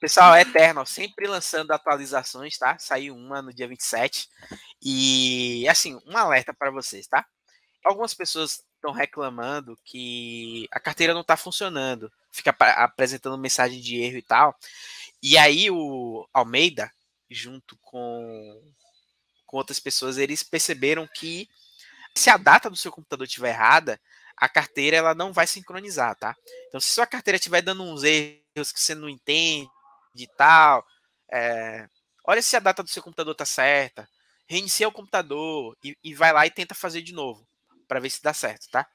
Pessoal, é eterno, sempre lançando atualizações, tá? Saiu uma no dia 27. E, assim, um alerta para vocês, tá? Algumas pessoas estão reclamando que a carteira não está funcionando, fica apresentando mensagem de erro e tal. E aí o Almeida, junto com, com outras pessoas, eles perceberam que se a data do seu computador estiver errada, a carteira ela não vai sincronizar, tá? Então, se sua carteira estiver dando uns erros que você não entende, de tal. É, eh, olha se a data do seu computador tá certa. Reinicia o computador e, e vai lá e tenta fazer de novo para ver se dá certo, tá?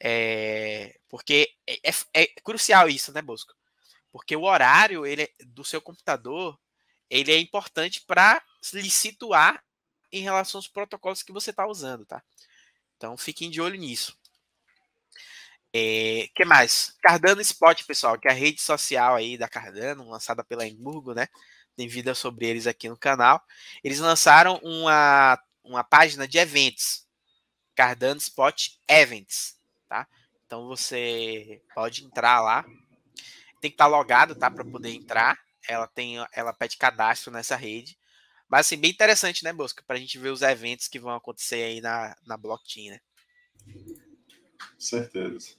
Eh, é, porque é, é, crucial isso, né, Bosco? Porque o horário ele, é, do seu computador ele é importante para lhe situar em relação aos protocolos que você está usando, tá? Então fiquem de olho nisso. É, que mais? Cardano Spot, pessoal, que é a rede social aí da Cardano, lançada pela Emburgo, né? Tem vida sobre eles aqui no canal. Eles lançaram uma, uma página de eventos, Cardano Spot Events, tá? Então você pode entrar lá. Tem que estar tá logado, tá, para poder entrar. Ela tem, ela pede cadastro nessa rede. Mas assim, bem interessante, né, Bosco, para a gente ver os eventos que vão acontecer aí na, na blockchain, né? Certeza.